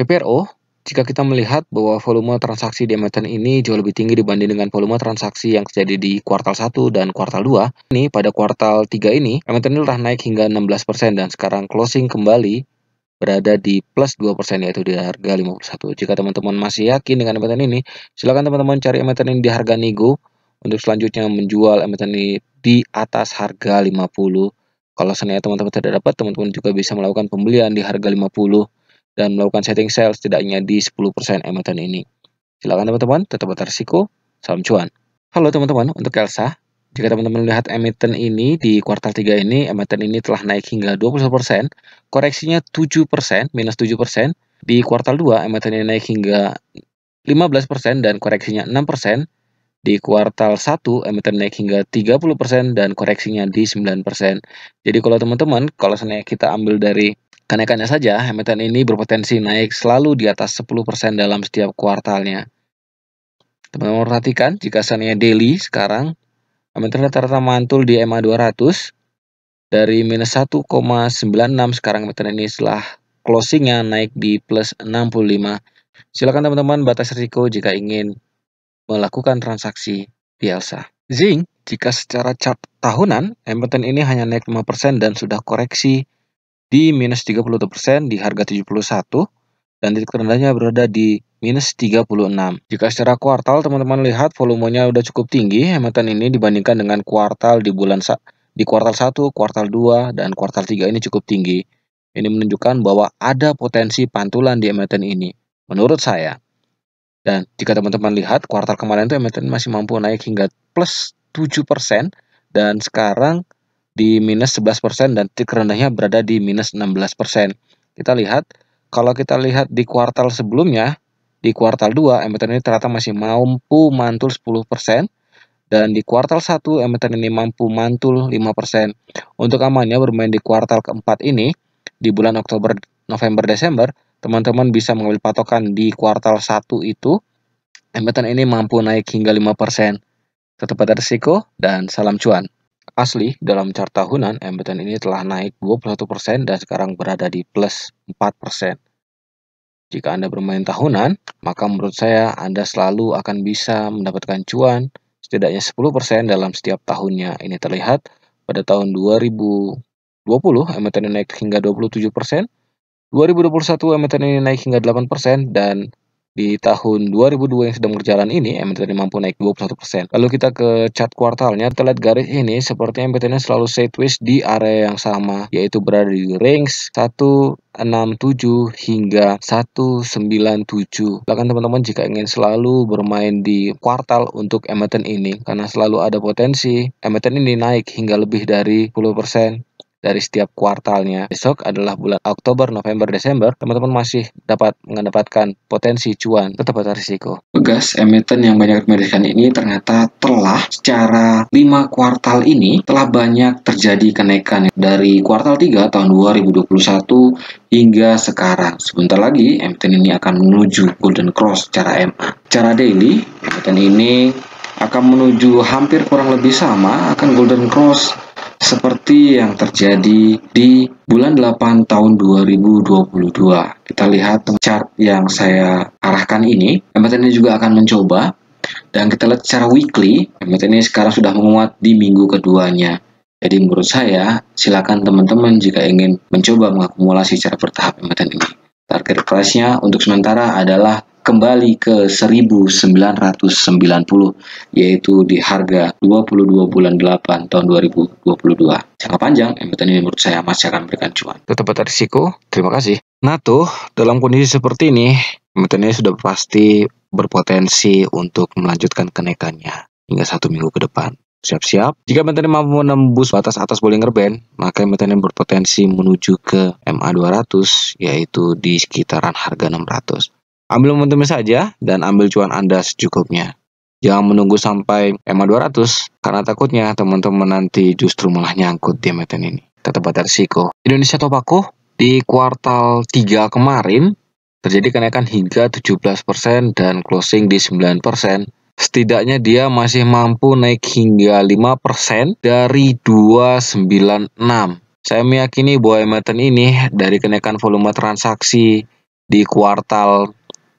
PPRO, jika kita melihat bahwa volume transaksi di emiten ini jauh lebih tinggi dibanding dengan volume transaksi yang terjadi di kuartal 1 dan kuartal 2, ini pada kuartal 3 ini, emiten ini telah naik hingga 16% dan sekarang closing kembali berada di plus 2% yaitu di harga 51. Jika teman-teman masih yakin dengan emiten ini, silakan teman-teman cari emiten ini di harga nego untuk selanjutnya menjual emiten ini di atas harga 50. Kalau seandainya teman-teman tidak dapat, teman-teman juga bisa melakukan pembelian di harga 50 dan melakukan setting sell setidaknya di 10% emiten ini. Silakan teman-teman, tetap beresiko. Salam cuan. Halo teman-teman, untuk Elsa, jika teman-teman melihat emiten ini di kuartal 3 ini, emiten ini telah naik hingga 21%, koreksinya 7%, minus 7%. Di kuartal 2, emiten ini naik hingga 15% dan koreksinya 6%. Di kuartal 1, emiten naik hingga 30% dan koreksinya di 9%. Jadi kalau teman-teman, kalau sebenarnya kita ambil dari Kenaikannya saja, emiten ini berpotensi naik selalu di atas 10% dalam setiap kuartalnya. Teman-teman perhatikan, jika seandainya daily sekarang, emiten rata-rata mantul di MA 200, dari minus 1,96 sekarang emiten ini setelah closingnya naik di plus 65. Silakan teman-teman batas risiko jika ingin melakukan transaksi di Elsa. Zing, jika secara chart tahunan, emiten ini hanya naik 5% dan sudah koreksi di minus persen di harga 71 dan titik terendahnya berada di minus 36. Jika secara kuartal teman-teman lihat volumenya udah cukup tinggi emiten ini dibandingkan dengan kuartal di bulan di kuartal 1, kuartal 2 dan kuartal 3 ini cukup tinggi. Ini menunjukkan bahwa ada potensi pantulan di emiten ini menurut saya. Dan jika teman-teman lihat kuartal kemarin itu emiten masih mampu naik hingga plus 7% dan sekarang di minus 11% dan titik rendahnya berada di minus 16%. Kita lihat, kalau kita lihat di kuartal sebelumnya, di kuartal 2 emiten ini ternyata masih mampu mantul 10%, dan di kuartal 1 emiten ini mampu mantul 5%. Untuk amannya bermain di kuartal keempat ini, di bulan Oktober, November, Desember, teman-teman bisa mengambil patokan di kuartal 1 itu, emiten ini mampu naik hingga 5%. Tetap ada risiko dan salam cuan. Asli, dalam chart tahunan, emiten ini telah naik 21% dan sekarang berada di plus 4%. Jika Anda bermain tahunan, maka menurut saya Anda selalu akan bisa mendapatkan cuan setidaknya 10% dalam setiap tahunnya. Ini terlihat pada tahun 2020, emiten ini naik hingga 27%, 2021 emiten ini naik hingga 8%, dan di tahun 2002 yang sedang berjalan ini, MTN mampu naik 21%. Lalu kita ke chart kuartalnya, terlihat garis ini sepertinya MTN selalu sideways di area yang sama, yaitu berada di range 1 67 hingga 197. bahkan teman-teman jika ingin selalu bermain di kuartal untuk emiten ini karena selalu ada potensi emiten ini naik hingga lebih dari 10% dari setiap kuartalnya besok adalah bulan Oktober, November, Desember, teman-teman masih dapat mendapatkan potensi cuan ada risiko. Gas emiten yang banyak rekomendasikan ini ternyata telah secara lima kuartal ini telah banyak terjadi kenaikan dari kuartal 3 tahun 2021 hingga sekarang. Sebentar lagi emiten ini akan menuju Golden Cross secara MA. Secara daily, emiten ini akan menuju hampir kurang lebih sama akan Golden Cross seperti yang terjadi di bulan 8 tahun 2022. Kita lihat chart yang saya arahkan ini. MTN juga akan mencoba dan kita lihat secara weekly, MTN sekarang sudah menguat di minggu keduanya. Jadi menurut saya, silakan teman-teman jika ingin mencoba mengakumulasi secara bertahap MTN ini. Target price-nya untuk sementara adalah kembali ke 1990 yaitu di harga 22 bulan 8 tahun 2022. Jangka panjang, emiten ini menurut saya masih akan memberikan cuan. Tetap ada risiko. Terima kasih. Nah tuh, dalam kondisi seperti ini, emiten ini sudah pasti berpotensi untuk melanjutkan kenaikannya hingga satu minggu ke depan. Siap-siap. Jika emiten ini mampu menembus batas atas Bollinger Band, maka emiten ini berpotensi menuju ke MA200, yaitu di sekitaran harga 600. Ambil momentumnya saja dan ambil cuan Anda secukupnya. Jangan menunggu sampai EMA 200 karena takutnya teman-teman nanti justru malah nyangkut di emiten ini. Tetap ada risiko. Indonesia Tobacco di kuartal 3 kemarin terjadi kenaikan hingga 17% dan closing di 9%. Setidaknya dia masih mampu naik hingga 5% dari 296. Saya meyakini bahwa emiten ini dari kenaikan volume transaksi di kuartal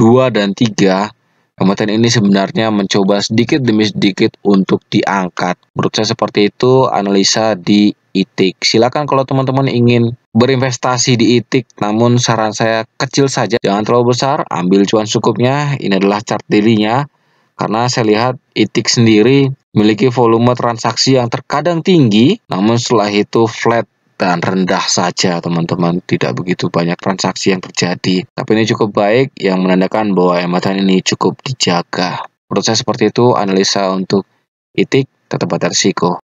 2 dan 3, kementerian ini sebenarnya mencoba sedikit demi sedikit untuk diangkat. Menurut saya seperti itu analisa di ITIK. Silakan kalau teman-teman ingin berinvestasi di ITIK, namun saran saya kecil saja, jangan terlalu besar, ambil cuan cukupnya. Ini adalah chart dirinya Karena saya lihat ITIK sendiri memiliki volume transaksi yang terkadang tinggi, namun setelah itu flat dan rendah saja teman-teman tidak begitu banyak transaksi yang terjadi tapi ini cukup baik yang menandakan bahwa ematan ini cukup dijaga menurut saya seperti itu analisa untuk itik tetap ada risiko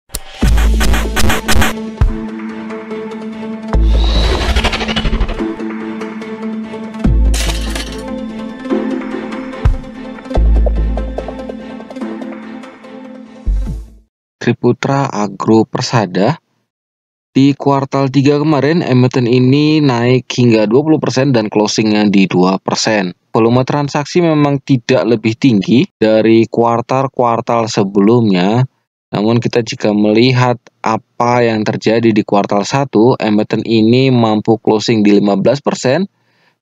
Triputra Agro Persada di kuartal 3 kemarin, emiten ini naik hingga 20% dan closingnya di 2%. Volume transaksi memang tidak lebih tinggi dari kuartal-kuartal sebelumnya, namun kita jika melihat apa yang terjadi di kuartal 1, emiten ini mampu closing di 15%,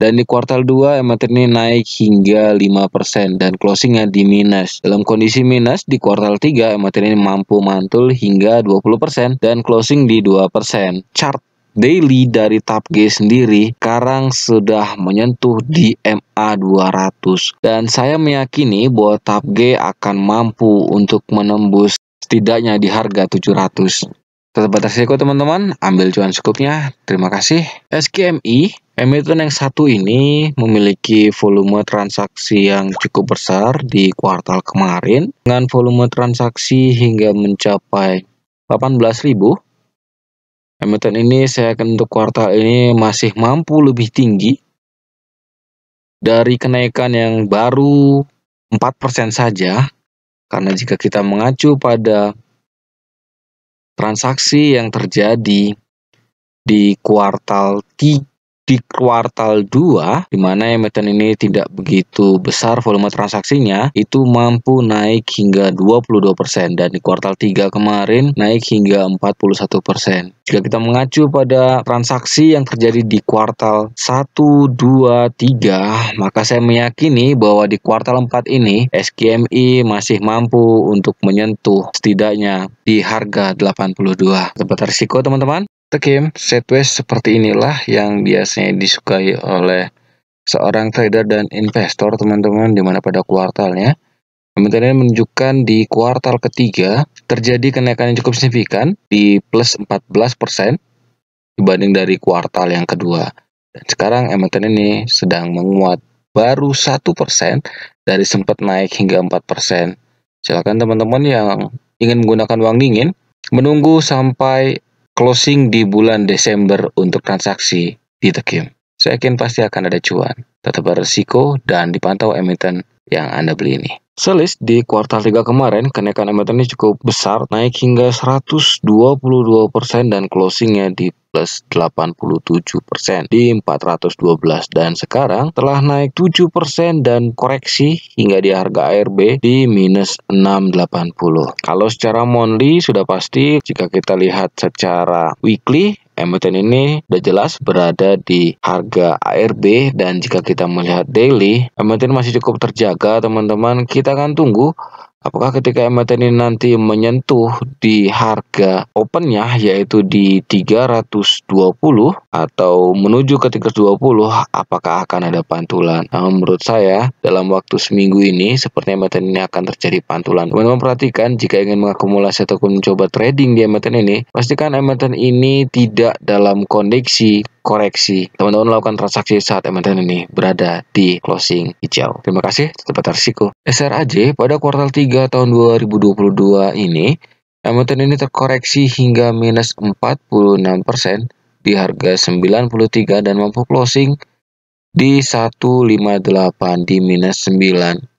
dan di kuartal 2 MAT ini naik hingga 5% dan closingnya di minus. Dalam kondisi minus di kuartal 3 MAT ini mampu mantul hingga 20% dan closing di 2%. Chart daily dari G sendiri sekarang sudah menyentuh di MA 200 dan saya meyakini bahwa G akan mampu untuk menembus setidaknya di harga 700. Terbatas risiko teman-teman, ambil cuan secukupnya. Terima kasih. SKMI, emiten yang satu ini memiliki volume transaksi yang cukup besar di kuartal kemarin dengan volume transaksi hingga mencapai 18.000. Emiten ini saya akan untuk kuartal ini masih mampu lebih tinggi dari kenaikan yang baru 4% saja. Karena jika kita mengacu pada transaksi yang terjadi di kuartal 3 di kuartal 2 di mana emiten ini tidak begitu besar volume transaksinya itu mampu naik hingga 22% dan di kuartal 3 kemarin naik hingga 41%. Jika kita mengacu pada transaksi yang terjadi di kuartal 1, 2, 3 maka saya meyakini bahwa di kuartal 4 ini SKMI masih mampu untuk menyentuh setidaknya di harga 82. Tepat risiko teman-teman. Tekim, sideways seperti inilah yang biasanya disukai oleh seorang trader dan investor teman-teman dimana pada kuartalnya. Kementerian menunjukkan di kuartal ketiga terjadi kenaikan yang cukup signifikan di plus 14% dibanding dari kuartal yang kedua. Dan sekarang emiten ini sedang menguat baru 1% dari sempat naik hingga 4%. Silakan teman-teman yang ingin menggunakan uang dingin menunggu sampai closing di bulan Desember untuk transaksi di Tekim. Saya yakin pasti akan ada cuan, tetap beresiko dan dipantau emiten yang Anda beli ini. Selis di kuartal 3 kemarin, kenaikan emiten ini cukup besar, naik hingga 122% dan closingnya di plus 87 persen di 412 dan sekarang telah naik 7 persen dan koreksi hingga di harga ARB di minus 680. Kalau secara monthly sudah pasti jika kita lihat secara weekly MTN ini sudah jelas berada di harga ARB dan jika kita melihat daily MTN masih cukup terjaga teman-teman kita akan tunggu Apakah ketika MAT ini nanti menyentuh di harga opennya yaitu di 320 atau menuju ke 320 apakah akan ada pantulan? Nah, menurut saya dalam waktu seminggu ini sepertinya MAT ini akan terjadi pantulan. Teman-teman perhatikan jika ingin mengakumulasi ataupun mencoba trading di MAT ini pastikan MAT ini tidak dalam kondisi koreksi. Teman-teman lakukan transaksi saat emiten ini berada di closing hijau. Terima kasih, tetap risiko. SRAJ pada kuartal 3 tahun 2022 ini, emiten ini terkoreksi hingga minus 46% di harga 93 dan mampu closing di 158 di minus 9.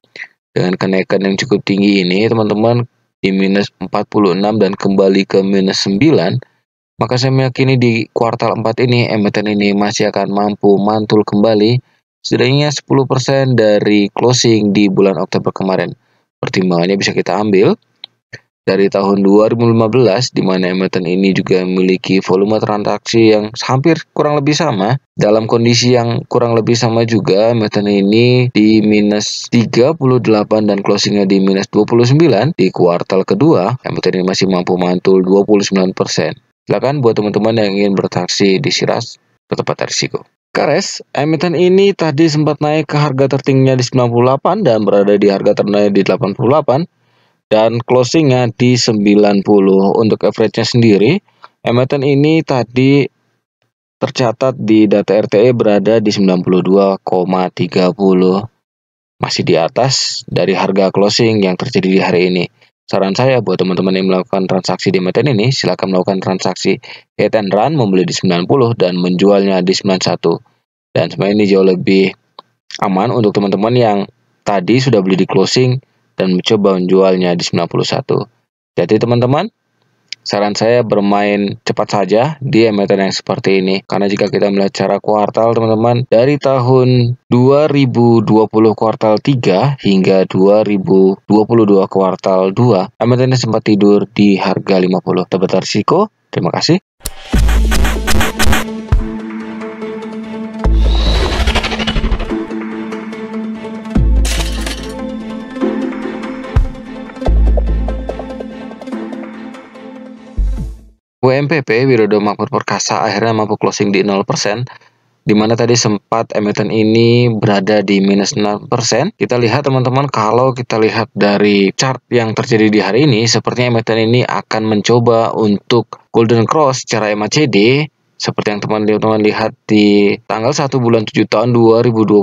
Dengan kenaikan yang cukup tinggi ini, teman-teman di minus 46 dan kembali ke minus 9, maka saya meyakini di kuartal 4 ini emiten ini masih akan mampu mantul kembali setidaknya 10% dari closing di bulan Oktober kemarin. Pertimbangannya bisa kita ambil dari tahun 2015 di mana emiten ini juga memiliki volume transaksi yang hampir kurang lebih sama dalam kondisi yang kurang lebih sama juga emiten ini di minus 38 dan closingnya di minus 29 di kuartal kedua emiten ini masih mampu mantul 29 persen Silakan buat teman-teman yang ingin bertaksi di Siras ke tempat risiko. Kares, emiten ini tadi sempat naik ke harga tertingginya di 98 dan berada di harga terendah di 88 dan closingnya di 90. Untuk average-nya sendiri, emiten ini tadi tercatat di data RTE berada di 92,30 masih di atas dari harga closing yang terjadi di hari ini. Saran saya buat teman-teman yang melakukan transaksi di meten ini, silakan melakukan transaksi hit and run, membeli di 90 dan menjualnya di 91. Dan sebenarnya ini jauh lebih aman untuk teman-teman yang tadi sudah beli di closing dan mencoba menjualnya di 91. Jadi teman-teman, Saran saya bermain cepat saja di emiten yang seperti ini. Karena jika kita melihat cara kuartal teman-teman, dari tahun 2020 kuartal 3 hingga 2022 kuartal 2, emitennya sempat tidur di harga 50. Tepat risiko, terima kasih. WMPP Widodo Makmur Perkasa akhirnya mampu closing di 0% di mana tadi sempat emiten ini berada di minus 6%. Kita lihat teman-teman kalau kita lihat dari chart yang terjadi di hari ini sepertinya emiten ini akan mencoba untuk golden cross secara MACD seperti yang teman-teman lihat di tanggal 1 bulan 7 tahun 2022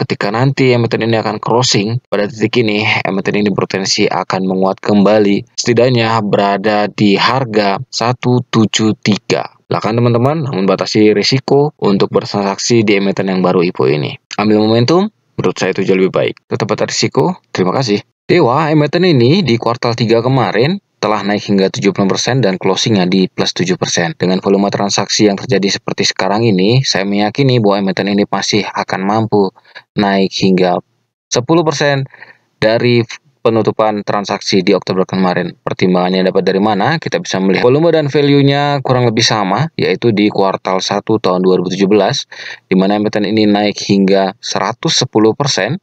ketika nanti emiten ini akan crossing pada titik ini emiten ini potensi akan menguat kembali setidaknya berada di harga 173 lakukan teman-teman membatasi risiko untuk bertransaksi di emiten yang baru IPO ini. Ambil momentum, menurut saya itu jauh lebih baik. Tetap batas risiko. Terima kasih. Dewa, emiten ini di kuartal 3 kemarin telah naik hingga 70% dan closingnya di plus 7%. Dengan volume transaksi yang terjadi seperti sekarang ini, saya meyakini bahwa emiten ini pasti akan mampu naik hingga 10% dari penutupan transaksi di Oktober kemarin. Pertimbangannya dapat dari mana? Kita bisa melihat volume dan value-nya kurang lebih sama, yaitu di kuartal 1 tahun 2017, di mana emiten ini naik hingga 110%,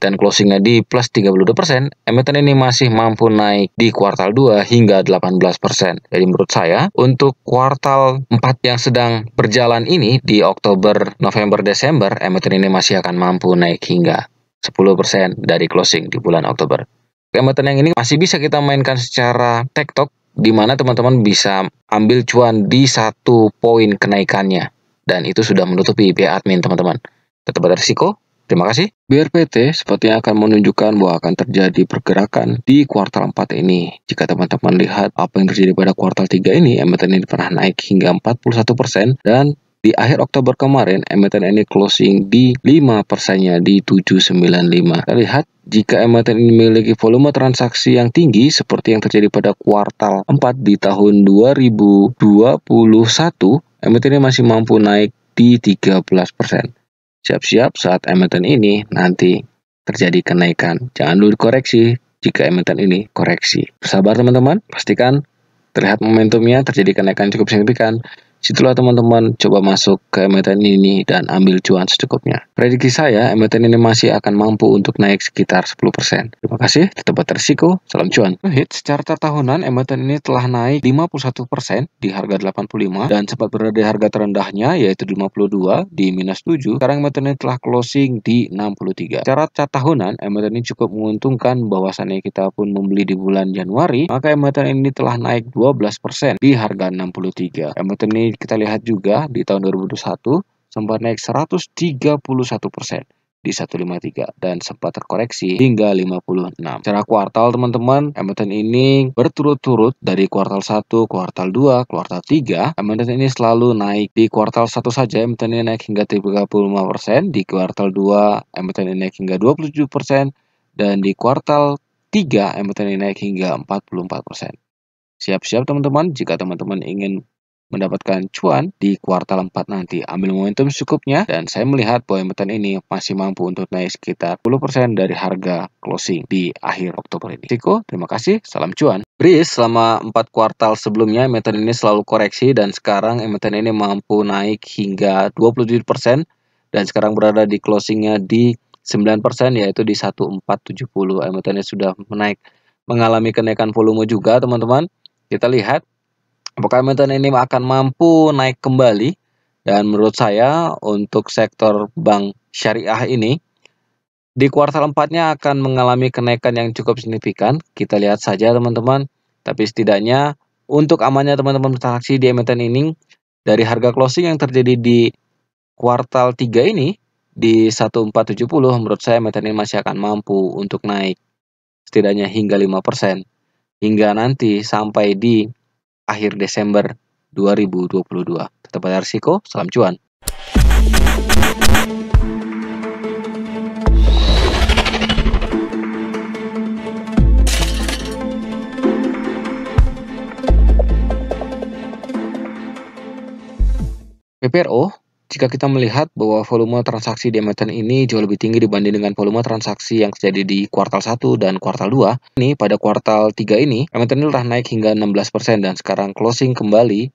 dan closingnya di plus 32%, persen. emiten ini masih mampu naik di kuartal 2 hingga 18%. persen. Jadi menurut saya, untuk kuartal 4 yang sedang berjalan ini di Oktober, November, Desember, emiten ini masih akan mampu naik hingga 10% persen dari closing di bulan Oktober. Emiten yang ini masih bisa kita mainkan secara tektok, di mana teman-teman bisa ambil cuan di satu poin kenaikannya. Dan itu sudah menutupi biaya admin, teman-teman. Tetap ada risiko, Terima kasih. BRPT sepertinya akan menunjukkan bahwa akan terjadi pergerakan di kuartal 4 ini. Jika teman-teman lihat apa yang terjadi pada kuartal 3 ini, emiten ini pernah naik hingga 41% dan di akhir Oktober kemarin, emiten ini closing di 5 persennya di 795. Kita lihat jika emiten ini memiliki volume transaksi yang tinggi seperti yang terjadi pada kuartal 4 di tahun 2021, emiten ini masih mampu naik di 13 persen. Siap-siap saat emiten ini nanti terjadi kenaikan. Jangan dulu koreksi jika emiten ini koreksi. Sabar teman-teman, pastikan terlihat momentumnya terjadi kenaikan cukup signifikan. Situlah teman-teman coba masuk ke emiten ini dan ambil cuan secukupnya. Prediksi saya emiten ini masih akan mampu untuk naik sekitar 10%. Terima kasih, tetap beresiko, salam cuan. hit, secara tahunan emiten ini telah naik 51% di harga 85 dan sempat berada di harga terendahnya yaitu 52 di minus 7. Sekarang emiten ini telah closing di 63. Secara cat tahunan emiten ini cukup menguntungkan bahwasannya kita pun membeli di bulan Januari, maka emiten ini telah naik 12% di harga 63. Emiten ini kita lihat juga di tahun 2021 sempat naik 131 persen di 153 dan sempat terkoreksi hingga 56. Secara kuartal teman-teman, emiten ini berturut-turut dari kuartal 1, kuartal 2, kuartal 3. Emiten ini selalu naik. Di kuartal 1 saja emiten ini naik hingga 35%, di kuartal 2 emiten ini naik hingga 27% dan di kuartal 3 emiten ini naik hingga 44%. Siap-siap teman-teman, jika teman-teman ingin mendapatkan cuan di kuartal 4 nanti. Ambil momentum cukupnya dan saya melihat bahwa emiten ini masih mampu untuk naik sekitar 10% dari harga closing di akhir Oktober ini. Siko, terima kasih. Salam cuan. BRIS selama 4 kuartal sebelumnya emiten ini selalu koreksi dan sekarang emiten ini mampu naik hingga 27% dan sekarang berada di closingnya di 9% yaitu di 1470 emitennya sudah menaik mengalami kenaikan volume juga teman-teman kita lihat Apakah emiten ini akan mampu naik kembali? Dan menurut saya untuk sektor bank syariah ini di kuartal 4-nya akan mengalami kenaikan yang cukup signifikan. Kita lihat saja teman-teman. Tapi setidaknya untuk amannya teman-teman transaksi di emiten ini dari harga closing yang terjadi di kuartal 3 ini di 1470 menurut saya emiten ini masih akan mampu untuk naik setidaknya hingga 5% hingga nanti sampai di akhir Desember 2022. Tetap ada risiko, salam cuan. PPRO jika kita melihat bahwa volume transaksi di emiten ini jauh lebih tinggi dibanding dengan volume transaksi yang terjadi di kuartal 1 dan kuartal 2, ini pada kuartal 3 ini, emiten ini telah naik hingga 16% dan sekarang closing kembali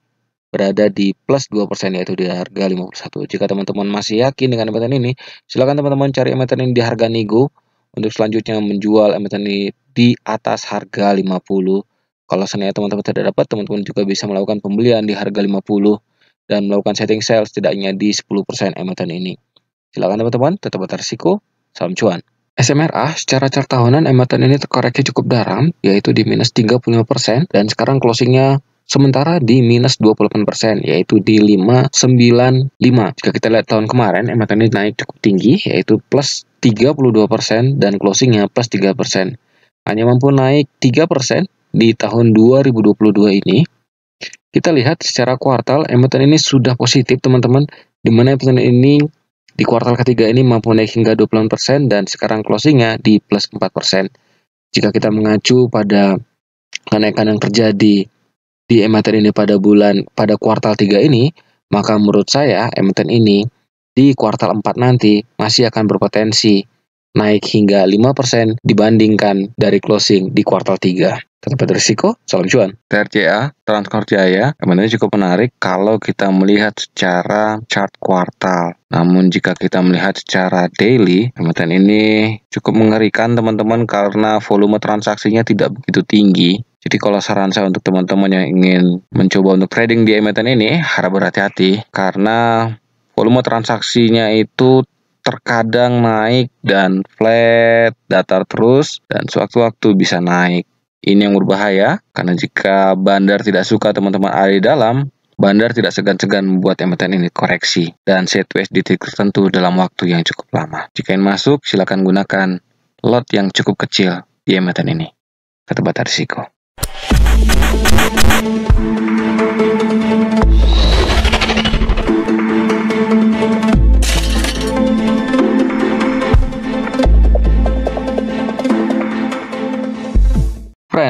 berada di plus 2% yaitu di harga 51. Jika teman-teman masih yakin dengan emiten ini, silakan teman-teman cari emiten ini di harga nego untuk selanjutnya menjual emiten ini di atas harga 50. Kalau seandainya teman-teman tidak dapat, teman-teman juga bisa melakukan pembelian di harga 50 dan melakukan setting sell setidaknya di 10% emiten ini. Silakan teman-teman, tetap beresiko. Salam cuan. SMRA secara chart tahunan emiten ini terkoreksi cukup dalam, yaitu di minus 35% dan sekarang closingnya sementara di minus 28% yaitu di 595. Jika kita lihat tahun kemarin emiten ini naik cukup tinggi yaitu plus 32% dan closingnya plus 3%. Hanya mampu naik 3% di tahun 2022 ini kita lihat secara kuartal emiten ini sudah positif teman-teman di mana emiten ini di kuartal ketiga ini mampu naik hingga 20% dan sekarang closingnya di plus 4%. Jika kita mengacu pada kenaikan yang terjadi di emiten ini pada bulan pada kuartal 3 ini, maka menurut saya emiten ini di kuartal 4 nanti masih akan berpotensi naik hingga 5% dibandingkan dari closing di kuartal 3. Tetap berisiko, salam cuan. TRCA, Transkor Jaya, sebenarnya cukup menarik kalau kita melihat secara chart kuartal. Namun jika kita melihat secara daily, emiten ini cukup mengerikan teman-teman karena volume transaksinya tidak begitu tinggi. Jadi kalau saran saya untuk teman-teman yang ingin mencoba untuk trading di emiten ini, harap berhati-hati karena volume transaksinya itu terkadang naik dan flat, datar terus, dan sewaktu-waktu bisa naik. Ini yang berbahaya, karena jika bandar tidak suka teman-teman ada di dalam, bandar tidak segan-segan membuat emiten ini koreksi dan set di titik tertentu dalam waktu yang cukup lama. Jika ingin masuk, silakan gunakan lot yang cukup kecil di emiten ini. Ketepatan risiko.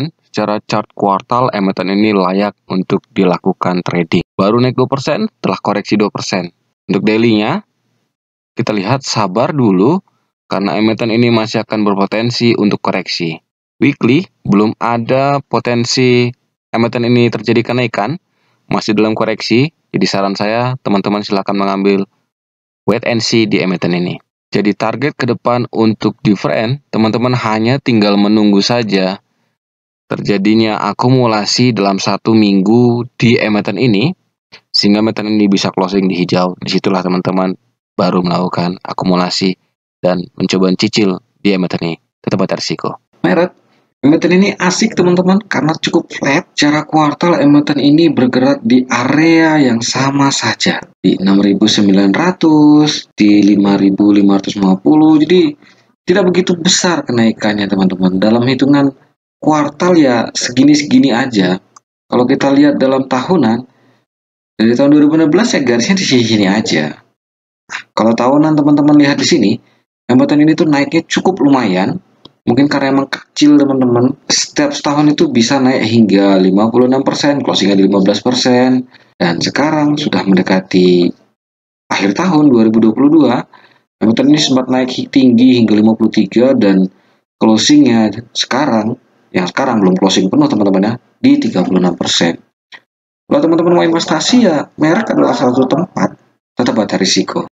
persen secara chart kuartal emiten ini layak untuk dilakukan trading. Baru naik 2%, telah koreksi 2%. Untuk daily-nya, kita lihat sabar dulu karena emiten ini masih akan berpotensi untuk koreksi. Weekly, belum ada potensi emiten ini terjadi kenaikan, masih dalam koreksi. Jadi saran saya, teman-teman silakan mengambil wait and see di emiten ini. Jadi target ke depan untuk different, teman-teman hanya tinggal menunggu saja terjadinya akumulasi dalam satu minggu di emiten ini sehingga emiten ini bisa closing di hijau. Disitulah teman-teman baru melakukan akumulasi dan mencoba cicil di emiten ini. Tetap ada risiko. Meret, emiten ini asik teman-teman karena cukup flat. cara kuartal emiten ini bergerak di area yang sama saja. Di 6.900, di 5.550. Jadi tidak begitu besar kenaikannya teman-teman. Dalam hitungan kuartal ya segini-segini aja. Kalau kita lihat dalam tahunan, dari tahun 2016 ya garisnya di sini-sini aja. Kalau tahunan teman-teman lihat di sini, hambatan ini tuh naiknya cukup lumayan. Mungkin karena emang kecil teman-teman, setiap setahun itu bisa naik hingga 56%, closingnya di 15%. Dan sekarang sudah mendekati akhir tahun 2022, hambatan ini sempat naik tinggi hingga 53 dan closingnya sekarang yang sekarang belum closing penuh teman-teman ya di 36%. Kalau teman-teman mau investasi ya merek adalah salah satu tempat tetap ada risiko.